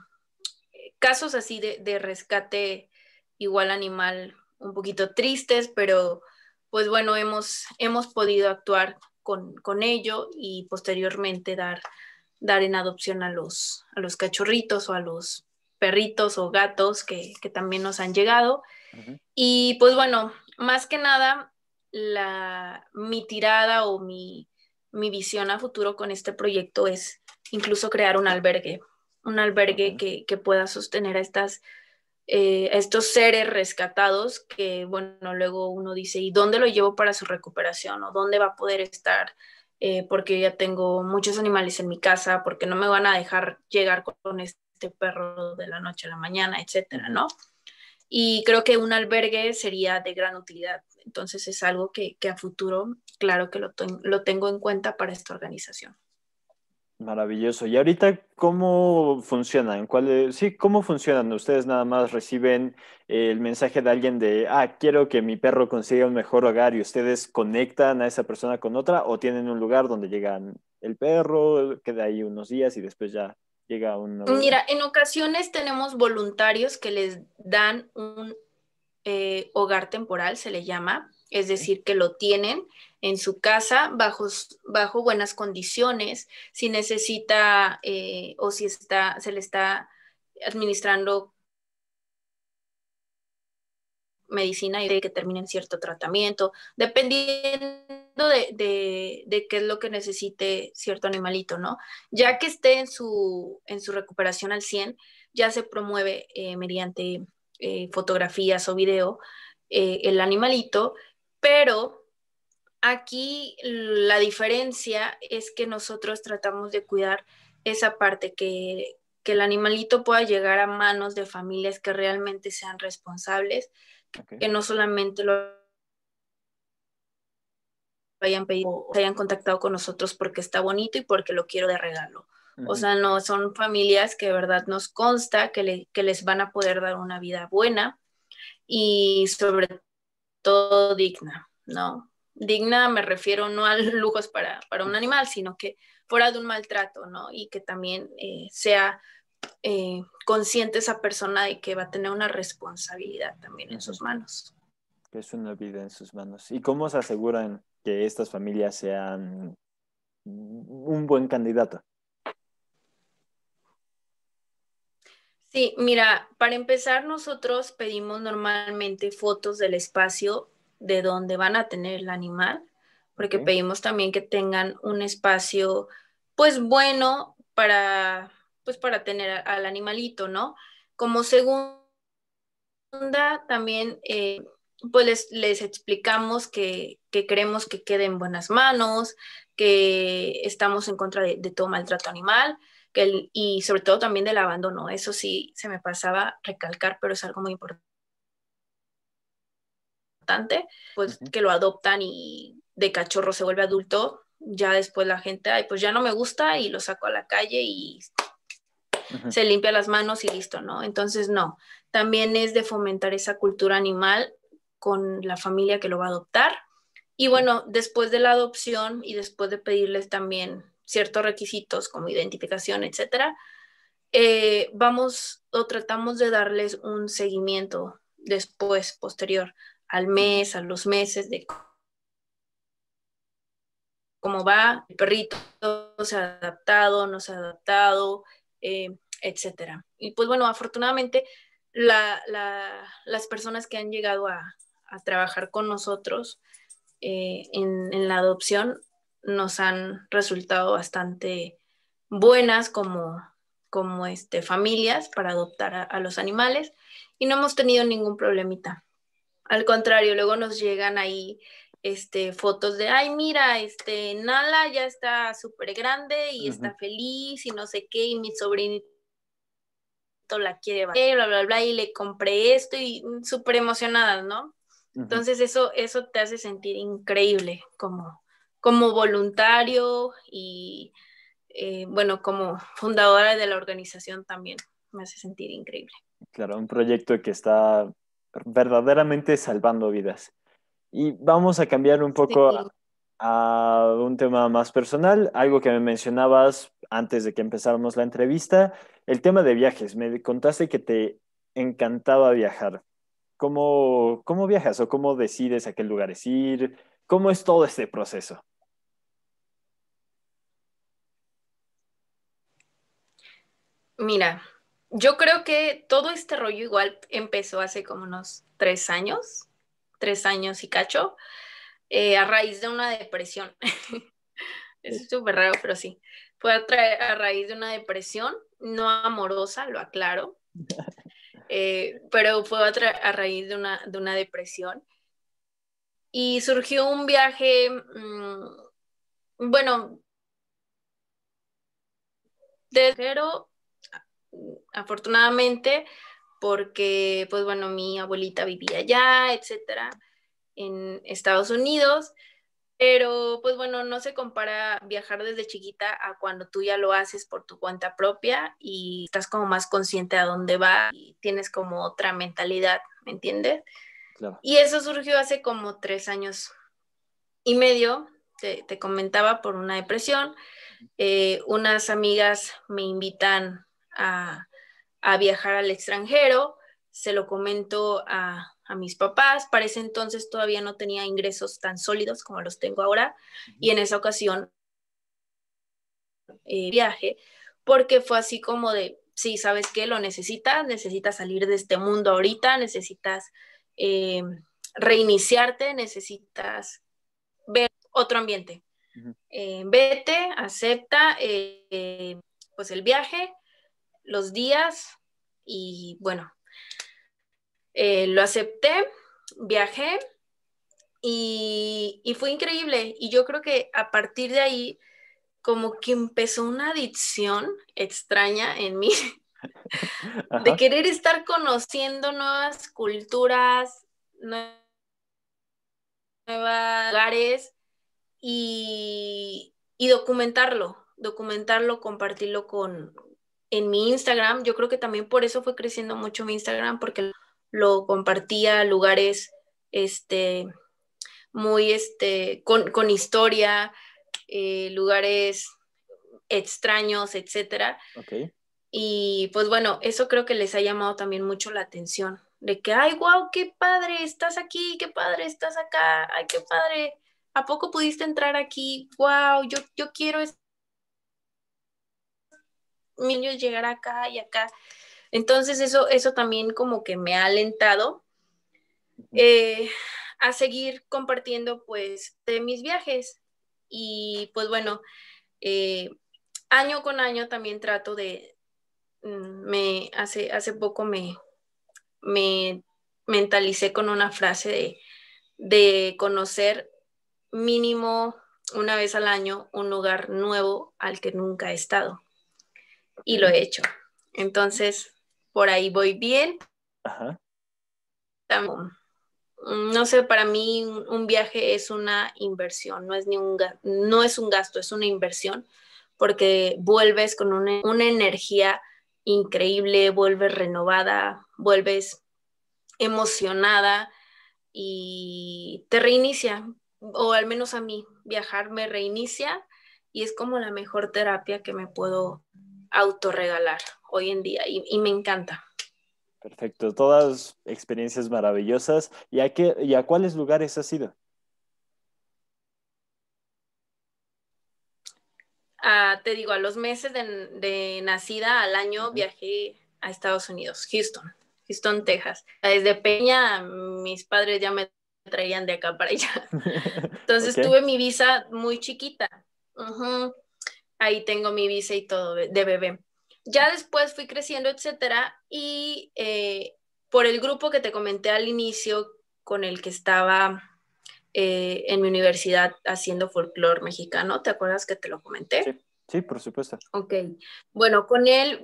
casos así de, rescate igual animal un poquito tristes, pero pues bueno, hemos, hemos podido actuar con, ello y posteriormente dar, dar en adopción a los, a los cachorritos o a los perritos o gatos que, que también nos han llegado. Y pues bueno, más que nada, la, mi tirada o mi, mi visión a futuro con este proyecto es incluso crear un albergue, un albergue que, pueda sostener a estas, eh, estos seres rescatados que, bueno, luego uno dice, ¿y dónde lo llevo para su recuperación? ¿O dónde va a poder estar? Eh, porque ya tengo muchos animales en mi casa, porque no me van a dejar llegar con este perro de la noche a la mañana, etcétera, ¿no? Y creo que un albergue sería de gran utilidad. Entonces es algo que, a futuro, claro que lo, tengo en cuenta para esta
organización. Maravilloso. ¿Y ahorita cómo funcionan? ¿Cuál sí, ¿cómo funcionan? Ustedes nada más reciben el mensaje de alguien de, ah, quiero que mi perro consiga un mejor hogar y ustedes conectan a esa persona con otra o tienen un lugar donde llegan el perro, queda ahí unos días y después ya llega un... Mira,
en ocasiones tenemos voluntarios que les dan un eh, hogar temporal, se le llama, es decir, que lo tienen en su casa bajo, bajo buenas condiciones, si necesita eh, o si está, se le está administrando medicina y de que terminen cierto tratamiento, dependiendo de, de, qué es lo que necesite cierto animalito, ¿no? Ya que esté en su, en su recuperación al 100, ya se promueve eh, mediante eh, fotografías o video, eh, el animalito, pero aquí la diferencia es que nosotros tratamos de cuidar esa parte, que, el animalito pueda llegar a manos de familias que realmente sean responsables, que no solamente lo hayan contactado con nosotros porque está bonito y porque lo quiero de regalo. O sea, no son familias que de verdad nos consta que, les van a poder dar una vida buena y sobre todo digna, ¿no? Digna me refiero no a lujos para, un animal, sino que fuera de un maltrato, ¿no? Y que también eh, sea eh, consciente esa persona de que va a tener una responsabilidad también en sus manos.
Que es una vida en sus manos. ¿Y cómo se aseguran que estas familias sean un buen candidato?
Sí, mira, para empezar nosotros pedimos normalmente fotos del espacio de donde van a tener el animal, porque pedimos también que tengan un espacio pues bueno para pues para tener al animalito, ¿no? Como segunda también eh, pues les, explicamos que, que, queremos que quede en buenas manos, que estamos en contra de todo maltrato animal, y sobre todo también del abandono. Eso sí, se me pasaba recalcar, pero es algo muy importante, pues que lo adoptan y de cachorro se vuelve adulto, ya después la gente, pues ya no me gusta y lo saco a la calle y se limpia las manos y listo, ¿no? Entonces, no, también es de fomentar esa cultura animal con la familia que lo va a adoptar. Y bueno, después de la adopción y después de pedirles también ciertos requisitos como identificación, etcétera, eh, vamos o tratamos de darles un seguimiento después, posterior, al mes, a los meses, de cómo va el perrito, se ha adaptado, no se ha adaptado, eh, etcétera. Y pues bueno, afortunadamente las personas que han llegado a, trabajar con nosotros eh, en, la adopción nos han resultado bastante buenas como, como este, familias para adoptar a, los animales y no hemos tenido ningún problemita. Al contrario, luego nos llegan ahí este, fotos de, ay, mira, este, Nala ya está súper grande y está feliz y no sé qué, y mi sobrinito la quiere bla, bla, bla, y le compré esto y mm, súper emocionada, ¿no? Entonces eso, eso te hace sentir increíble como, como voluntario y eh, bueno, como fundadora de la organización también me hace
sentir increíble. Claro, un proyecto que está verdaderamente salvando vidas. Y vamos a cambiar un poco a, un tema más personal, algo que me mencionabas antes de que empezáramos la entrevista, el tema de viajes. Me contaste que te encantaba viajar. ¿Cómo, cómo viajas o cómo decides a qué lugares ir? ¿Cómo es todo este proceso?
Mira, yo creo que todo este rollo igual empezó hace como unos tres años, tres años y cacho, eh, a raíz de una depresión. es súper raro, pero sí. Fue a, a, raíz de una depresión, no amorosa, lo aclaro, eh, pero fue a, raíz de una, depresión. Y surgió un viaje, mm, bueno, de cero afortunadamente, porque, pues bueno, mi abuelita vivía allá, etcétera, en Estados Unidos. Pero, pues bueno, no se compara viajar desde chiquita a cuando tú ya lo haces por tu cuenta propia y estás como más consciente a dónde va y tienes como otra mentalidad, ¿me entiendes? Y eso surgió hace como tres años y medio, te, comentaba, por una depresión. Eh, unas amigas me invitan a, viajar al extranjero, se lo comento a, mis papás, para ese entonces todavía no tenía ingresos tan sólidos como los tengo ahora y en esa ocasión eh, viaje, porque fue así como de, sí, sabes que lo necesitas, necesitas salir de este mundo ahorita, necesitas eh, reiniciarte, necesitas ver otro ambiente. Eh, vete, acepta pues el viaje los días y bueno, eh, lo acepté, viajé y, y fue increíble. Y yo creo que a partir de ahí, como que empezó una adicción extraña en mí de querer estar conociendo nuevas culturas, nuevos lugares y, y, documentarlo, documentarlo, compartirlo con, en mi Instagram. Yo creo que también por eso fue creciendo mucho mi Instagram, porque lo compartía lugares este, muy este, con, historia, eh, lugares extraños, etcétera. Y pues bueno, eso creo que les ha llamado también mucho la atención, de que, ay, wow, qué padre, estás aquí, qué padre, estás acá, ay, qué padre, ¿a poco pudiste entrar aquí? Wow, yo, yo quiero estar niños llegar acá y acá. Entonces eso, eso también como que me ha alentado eh, a seguir compartiendo pues de mis viajes. Y pues bueno, eh, año con año también trato de, mm, me, hace, hace poco me, me mentalicé con una frase de, de conocer mínimo una vez al año un lugar nuevo al que nunca he estado y lo he hecho. Entonces, por ahí voy bien. No sé, para mí un viaje es una inversión, no es, ni un, no es un gasto, es una inversión, porque vuelves con una, una energía increíble, vuelves renovada, vuelves emocionada y te reinicia, o al menos a mí, viajar me reinicia y es como la mejor terapia que me puedo Autoregalar hoy en día y, me encanta.
Perfecto, todas experiencias maravillosas. ¿Y a, qué, y a cuáles lugares has ido?
Ah, te digo, a los meses de, nacida al año viajé a Estados Unidos, Houston, Houston, Texas. Desde Peña mis padres ya me traían de acá para allá. Entonces tuve mi visa muy chiquita ahí tengo mi visa y todo de, bebé. Ya después fui creciendo, etcétera, y eh, por el grupo que te comenté al inicio, con el que estaba eh, en mi universidad haciendo folclore mexicano, ¿te acuerdas que te lo comenté? Sí,
sí por supuesto.
Ok, bueno, con él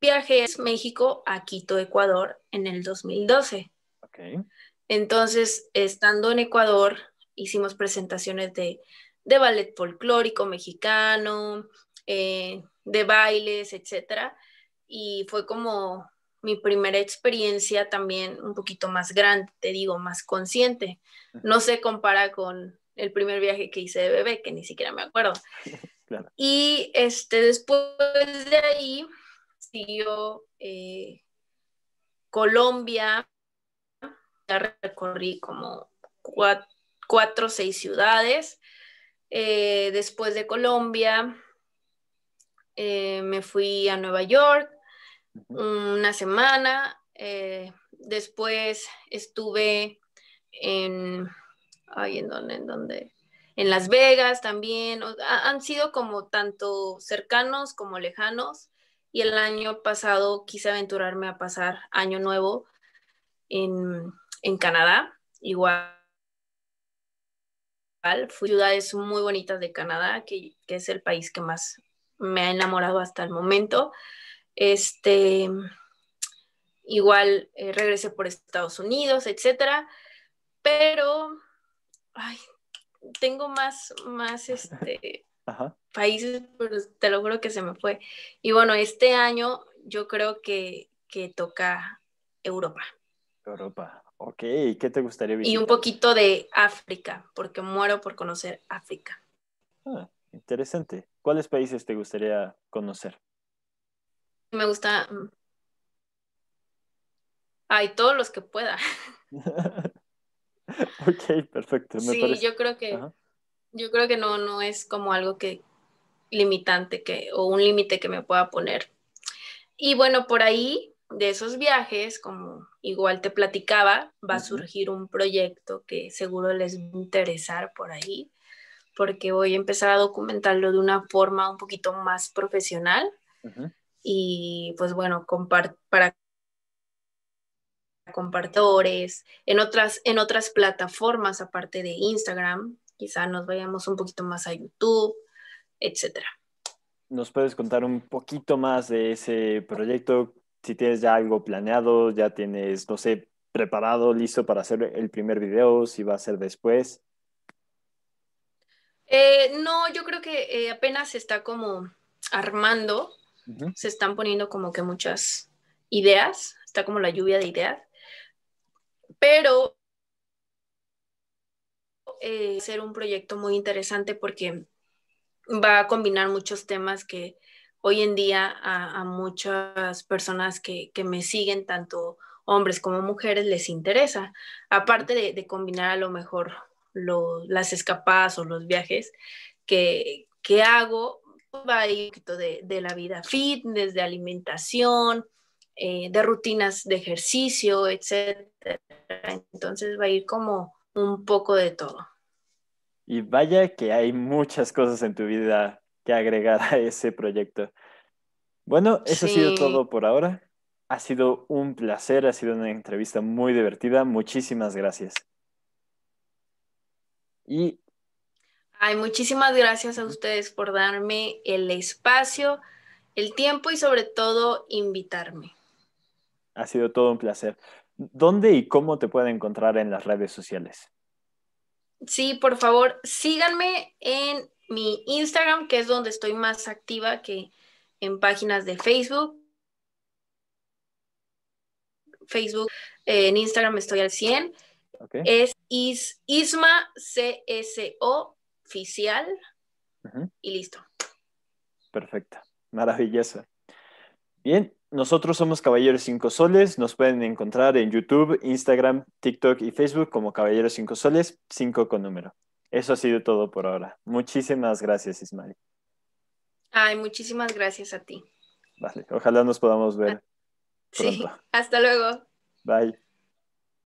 viajé a México a Quito, Ecuador, en el 2012. Ok. Entonces, estando en Ecuador, hicimos presentaciones de de ballet folclórico mexicano, eh, de bailes, etc. Y fue como mi primera experiencia también un poquito más grande, te digo, más consciente. No se compara con el primer viaje que hice de bebé, que ni siquiera me acuerdo. Y este, después de ahí siguió eh, Colombia, ya recorrí como cuatro o seis ciudades eh, después de Colombia, eh, me fui a Nueva York una semana. Eh, después estuve en, ¿en ¿En Las Vegas también. Han sido como tanto cercanos como lejanos. Y el año pasado quise aventurarme a pasar año nuevo en, en Canadá, igual fui a ciudades muy bonitas de Canadá, que, es el país que más me ha enamorado hasta el momento. Este, igual eh, regresé por Estados Unidos, etcétera, pero tengo más, más este, países, pero te lo juro que se me fue. Y bueno, este año yo creo que, que toca Europa. Europa,
Ok, ¿qué te gustaría visitar? Y un poquito
de África, porque muero por conocer África.
Ah, interesante. ¿Cuáles países te gustaría conocer?
Me gusta... Hay mm, todos los que pueda. ok,
perfecto. sí, yo creo que...
Yo creo que no, no es como algo que limitante que, o un límite que me pueda poner. Y bueno, por ahí de esos viajes, como igual te platicaba, va a surgir un proyecto que seguro les va a interesar por ahí, porque voy a empezar a documentarlo de una forma un poquito más profesional. Y pues bueno, para compartores, en otras, en otras plataformas aparte de Instagram, quizá nos vayamos un poquito más a YouTube, etcétera.
¿Nos puedes contar un poquito más de ese proyecto? si tienes ya algo planeado, ya tienes, no sé, preparado, listo para hacer el primer video, si va a ser después.
Eh, no, yo creo que eh, apenas se está como armando, se están poniendo como que muchas ideas, está como la lluvia de ideas, pero eh, ser un proyecto muy interesante porque va a combinar muchos temas que hoy en día a, muchas personas que, me siguen, tanto hombres como mujeres, les interesa. Aparte de, combinar a lo mejor las escapadas o los viajes que, que hago, va a de, de la vida fitness, de alimentación, eh, de rutinas de ejercicio, etc. Entonces va a ir como un poco de todo.
Y vaya que hay muchas cosas en tu vida que agregar a ese proyecto. Bueno, eso ha sido todo por ahora. Ha sido un placer, ha sido una entrevista muy divertida. Muchísimas gracias. Y...
Ay, muchísimas gracias a ustedes por darme el espacio, el tiempo y sobre todo invitarme.
Ha sido todo un placer. ¿Dónde y cómo te pueden encontrar en las redes sociales?
Sí, por favor, síganme en mi Instagram, que es donde estoy más activa que en páginas de Facebook. Facebook, eh, en Instagram estoy al 100. Es Isma CSO oficial y listo.
Perfecto, maravillosa. Bien, nosotros somos Caballeros Cinco Soles. Nos pueden encontrar en YouTube, Instagram, TikTok y Facebook como Caballeros Cinco Soles, 5 con número. Eso ha sido todo por ahora. Muchísimas gracias, Ismael.
Ay, muchísimas gracias a ti.
Vale, ojalá nos podamos ver. Sí,
hasta luego.
Bye.